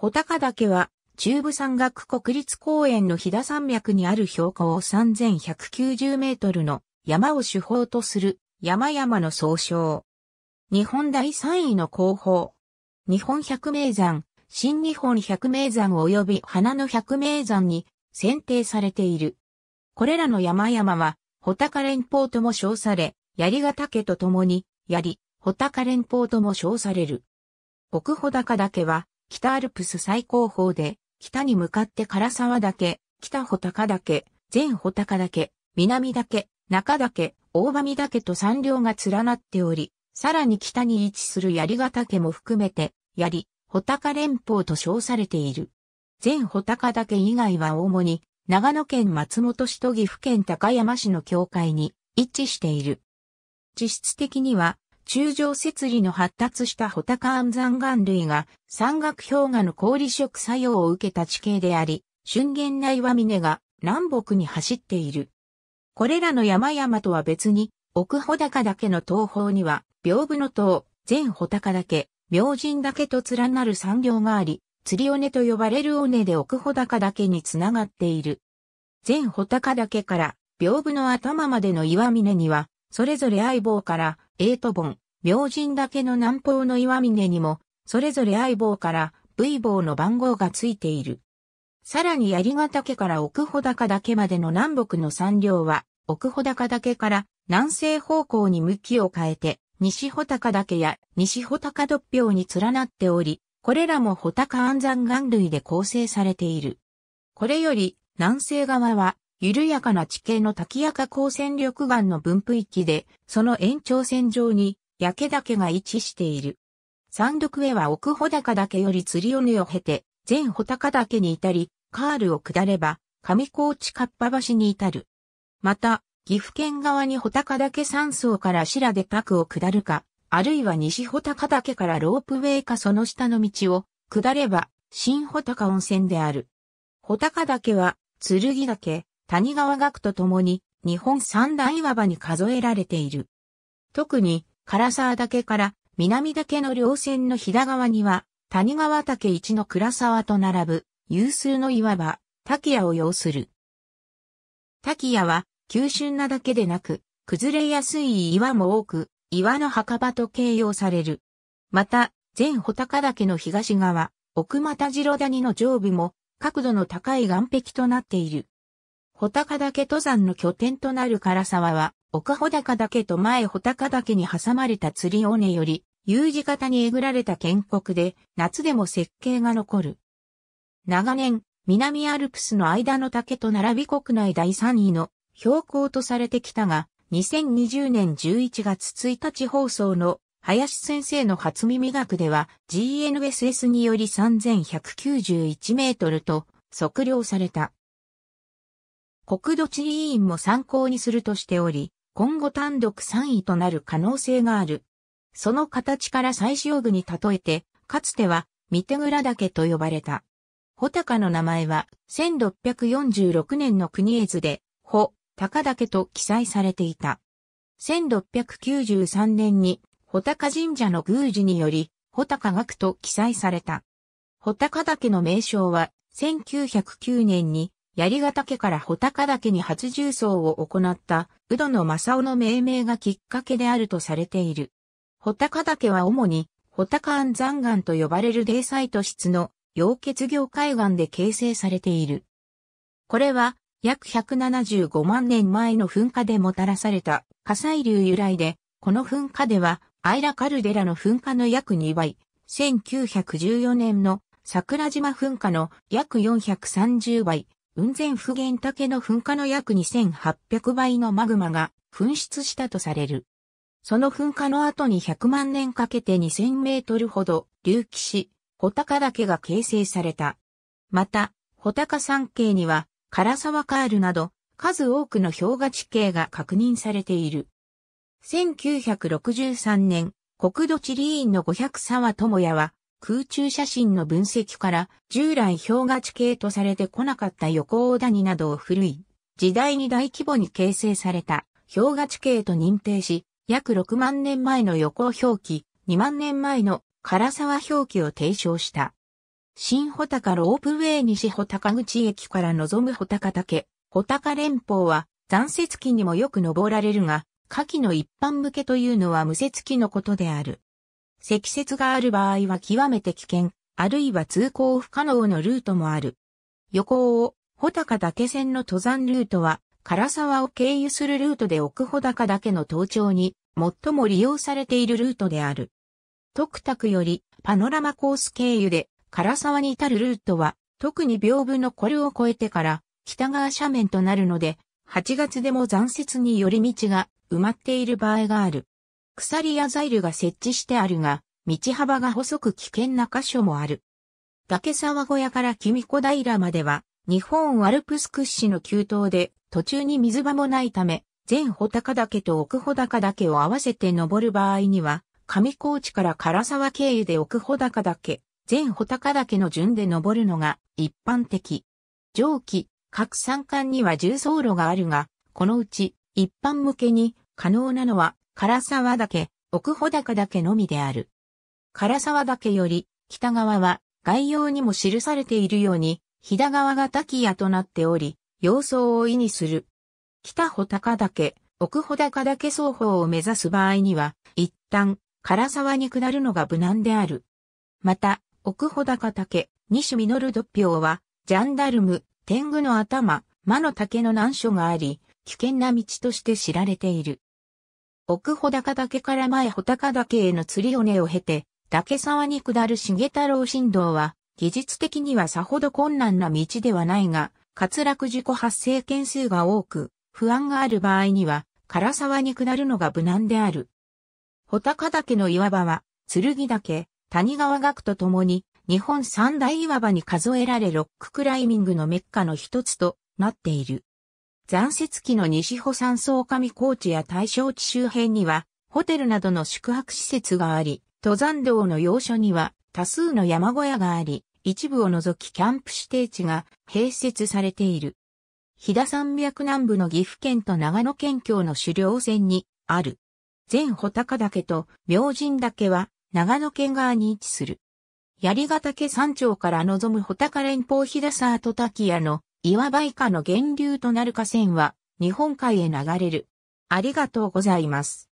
穂高岳は、中部山岳国立公園の飛騨山脈にある標高3190メートルの山を主峰とする山々の総称。日本第3位の後方。日本百名山、新日本百名山及び花の百名山に選定されている。これらの山々は、穂高連峰とも称され、槍ヶ岳と共に、槍、穂高連峰とも称される。奥穂高岳は、北アルプス最高峰で、北に向かって唐沢岳、北穂高岳、全穂高岳、南岳、中岳、大場見岳と山稜が連なっており、さらに北に位置する槍ヶ岳も含めて、槍、穂高連峰と称されている。全穂高岳以外は主に、長野県松本市と岐阜県高山市の境界に位置している。実質的には中上摂理の発達したホタカ安山岩類が山岳氷河の氷食作用を受けた地形であり、春元内は峰が南北に走っている。これらの山々とは別に、奥穂高岳の東方には、屏風の塔、全穂高岳、明神岳と連なる山業があり、釣り尾根と呼ばれる尾根で奥穂高岳につながっている。全穂高岳から屏風の頭までの岩峰には、それぞれ相棒からエート本、明神岳の南方の岩峰にも、それぞれ相棒から V 棒の番号がついている。さらに槍ヶ岳から奥穂高岳までの南北の山稜は、奥穂高岳から南西方向に向きを変えて、西穂高岳や西穂高独標に連なっており、これらも穂高安山岩類で構成されている。これより、南西側は緩やかな地形の滝赤光線緑岩の分布域で、その延長線上に、焼け岳が位置している。山毒へは奥穂高岳より釣り尾根を経て、全穂高岳に至り、カールを下れば、上高地かっぱ橋に至る。また、岐阜県側に穂高岳山荘から白でクを下るか、あるいは西穂高岳からロープウェイかその下の道を下れば、新穂高温泉である。穂高岳は、剣岳、谷川学と共に日本三大岩場に数えられている。特に唐沢岳から南岳の稜線の飛騨川には谷川岳一の倉沢と並ぶ有数の岩場、滝屋を要する。滝屋は急峻なだけでなく、崩れやすい岩も多く、岩の墓場と形容される。また、全穂高岳の東側、奥又次郎谷の上部も、角度の高い岩壁となっている。穂高岳登山の拠点となる唐沢は、奥穂高岳と前穂高岳に挟まれた釣り尾根より、U 字型にえぐられた建国で、夏でも設計が残る。長年、南アルプスの間の竹と並び国内第3位の標高とされてきたが、2020年11月1日放送の林先生の初耳学では GNSS により3191メートルと測量された。国土地委員も参考にするとしており、今後単独3位となる可能性がある。その形から最小具に例えて、かつては、三手倉岳と呼ばれた。穂高の名前は、1646年の国絵図で、穂、高岳と記載されていた。1693年に、穂高神社の宮司により、穂高岳と記載された。穂高岳の名称は、1909年に、槍ヶ岳から穂高岳に初重曹を行った、宇土の正雄の命名がきっかけであるとされている。穂高岳は主に、穂高安山岩と呼ばれるサイト質の溶血業海岸で形成されている。これは、約175万年前の噴火でもたらされた火砕流由来で、この噴火では、アイラカルデラの噴火の約2倍、1914年の桜島噴火の約430倍、雲仙普賢岳の噴火の約2800倍のマグマが噴出したとされる。その噴火の後に100万年かけて2000メートルほど隆起し、穂高岳が形成された。また、穂高山系には、唐沢カールなど、数多くの氷河地形が確認されている。1963年、国土地理院の500沢智也は、空中写真の分析から従来氷河地形とされてこなかった横尾谷などを古い時代に大規模に形成された氷河地形と認定し、約6万年前の横表記、2万年前の唐沢表記を提唱した。新穂高ロープウェイ西穂高口駅から望む穂高岳、穂高連峰は残雪期にもよく登られるが、夏季の一般向けというのは無雪期のことである。積雪がある場合は極めて危険、あるいは通行不可能のルートもある。横を、穂高岳線の登山ルートは、唐沢を経由するルートで奥穂高岳の登頂に、最も利用されているルートである。徳拓より、パノラマコース経由で、唐沢に至るルートは、特に屏風のこれを越えてから、北側斜面となるので、8月でも残雪により道が埋まっている場合がある。鎖やザイルが設置してあるが、道幅が細く危険な箇所もある。岳沢小屋から君子平までは、日本アルプス屈指の急登で、途中に水場もないため、全穂高岳と奥穂高岳を合わせて登る場合には、上高地から唐沢経由で奥穂高岳、全穂高岳の順で登るのが一般的。上記、各山間には重走路があるが、このうち一般向けに可能なのは唐沢岳、奥穂高岳のみである。唐沢岳より、北側は、概要にも記されているように、飛騨川が滝屋となっており、様相を意にする。北穂高岳、奥穂高岳双方を目指す場合には、一旦、唐沢に下るのが無難である。また、奥穂高岳、西実土俵は、ジャンダルム、天狗の頭、魔の竹の難所があり、危険な道として知られている。奥穂高岳から前穂高岳への釣り尾根を経て、岳沢に下る重太郎振動は、技術的にはさほど困難な道ではないが、滑落事故発生件数が多く、不安がある場合には、唐沢に下るのが無難である。穂高岳の岩場は、剣岳、谷川岳とともに、日本三大岩場に数えられロッククライミングのメッカの一つとなっている。残雪期の西保山荘上高地や大正地周辺には、ホテルなどの宿泊施設があり、登山道の要所には多数の山小屋があり、一部を除きキャンプ指定地が併設されている。飛騨山脈南部の岐阜県と長野県境の狩猟線にある。全穂高岳と明神岳は長野県側に位置する。槍ヶ岳山頂から望む穂高連峰飛騨沢と滝屋の岩場以下の源流となる河川は日本海へ流れる。ありがとうございます。